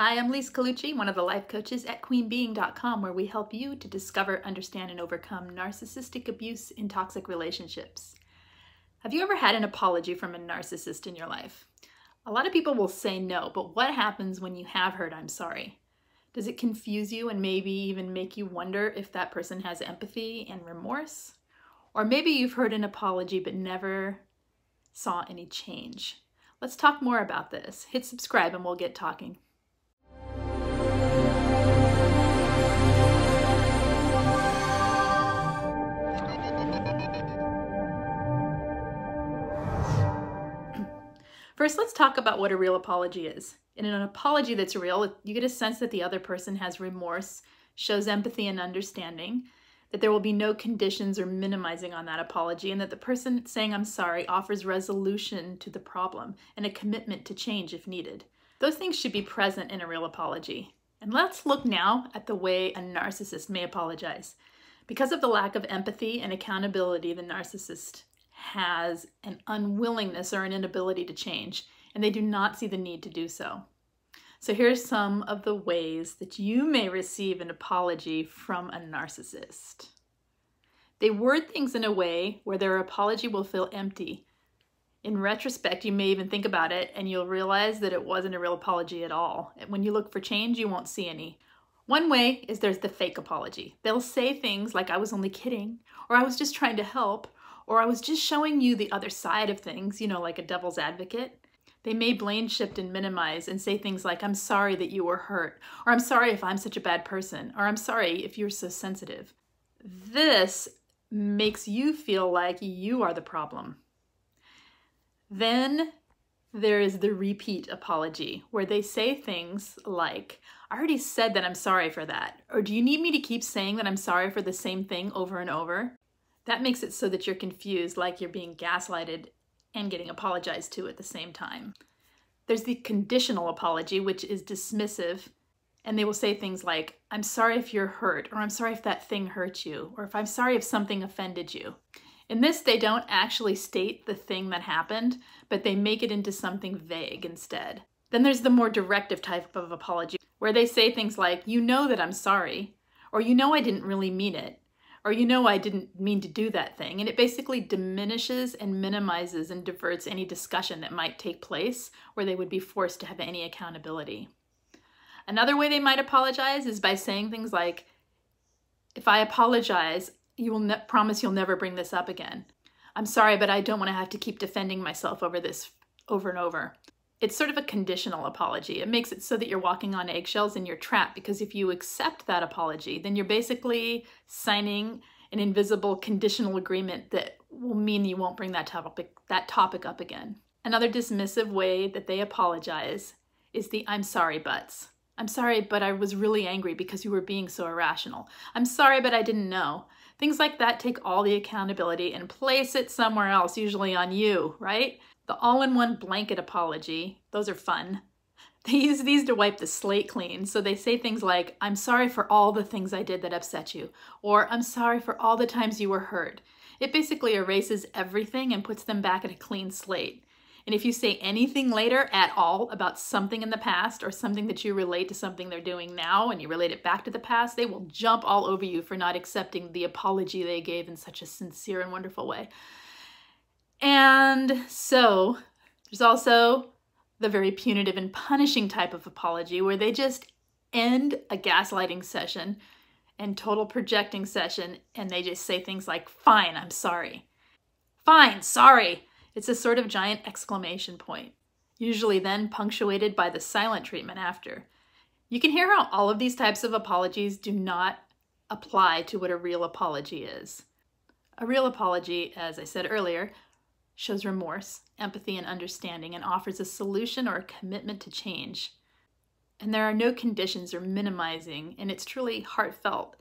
Hi, I'm Lise Colucci, one of the life coaches at queenbeing.com, where we help you to discover, understand, and overcome narcissistic abuse in toxic relationships. Have you ever had an apology from a narcissist in your life? A lot of people will say no, but what happens when you have heard I'm sorry? Does it confuse you and maybe even make you wonder if that person has empathy and remorse? Or maybe you've heard an apology but never saw any change. Let's talk more about this. Hit subscribe and we'll get talking. First, let's talk about what a real apology is. In an apology that's real, you get a sense that the other person has remorse, shows empathy and understanding, that there will be no conditions or minimizing on that apology, and that the person saying I'm sorry offers resolution to the problem and a commitment to change if needed. Those things should be present in a real apology. And let's look now at the way a narcissist may apologize. Because of the lack of empathy and accountability the narcissist has an unwillingness or an inability to change, and they do not see the need to do so. So, here's some of the ways that you may receive an apology from a narcissist. They word things in a way where their apology will feel empty. In retrospect, you may even think about it and you'll realize that it wasn't a real apology at all. When you look for change, you won't see any. One way is there's the fake apology. They'll say things like, I was only kidding, or I was just trying to help, or I was just showing you the other side of things, you know, like a devil's advocate. They may blame, shift, and minimize and say things like, I'm sorry that you were hurt, or I'm sorry if I'm such a bad person, or I'm sorry if you're so sensitive. This makes you feel like you are the problem. Then there is the repeat apology, where they say things like, I already said that I'm sorry for that, or do you need me to keep saying that I'm sorry for the same thing over and over? That makes it so that you're confused, like you're being gaslighted and getting apologized to at the same time. There's the conditional apology, which is dismissive, and they will say things like, I'm sorry if you're hurt, or I'm sorry if that thing hurt you, or if I'm sorry if something offended you. In this, they don't actually state the thing that happened, but they make it into something vague instead. Then there's the more directive type of apology, where they say things like, You know that I'm sorry, or You know I didn't really mean it, or you know I didn't mean to do that thing. And it basically diminishes and minimizes and diverts any discussion that might take place where they would be forced to have any accountability. Another way they might apologize is by saying things like, if I apologize, you will promise you'll never bring this up again. I'm sorry, but I don't want to have to keep defending myself over this over and over it's sort of a conditional apology. It makes it so that you're walking on eggshells and you're trapped because if you accept that apology, then you're basically signing an invisible conditional agreement that will mean you won't bring that topic that topic up again. Another dismissive way that they apologize is the I'm sorry buts. I'm sorry, but I was really angry because you were being so irrational. I'm sorry, but I didn't know. Things like that take all the accountability and place it somewhere else, usually on you, right? the all-in-one blanket apology. Those are fun. They use these to wipe the slate clean, so they say things like, I'm sorry for all the things I did that upset you, or I'm sorry for all the times you were hurt. It basically erases everything and puts them back at a clean slate. And if you say anything later at all about something in the past or something that you relate to something they're doing now and you relate it back to the past, they will jump all over you for not accepting the apology they gave in such a sincere and wonderful way. And so there's also the very punitive and punishing type of apology where they just end a gaslighting session and total projecting session and they just say things like, fine, I'm sorry. Fine, sorry. It's a sort of giant exclamation point, usually then punctuated by the silent treatment after. You can hear how all of these types of apologies do not apply to what a real apology is. A real apology, as I said earlier, shows remorse, empathy, and understanding, and offers a solution or a commitment to change. And there are no conditions or minimizing, and it's truly heartfelt.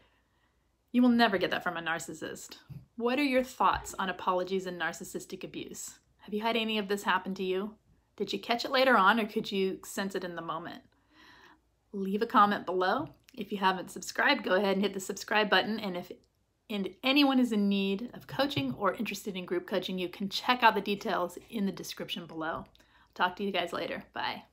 You will never get that from a narcissist. What are your thoughts on apologies and narcissistic abuse? Have you had any of this happen to you? Did you catch it later on, or could you sense it in the moment? Leave a comment below. If you haven't subscribed, go ahead and hit the subscribe button. And if and anyone is in need of coaching or interested in group coaching, you can check out the details in the description below. Talk to you guys later. Bye.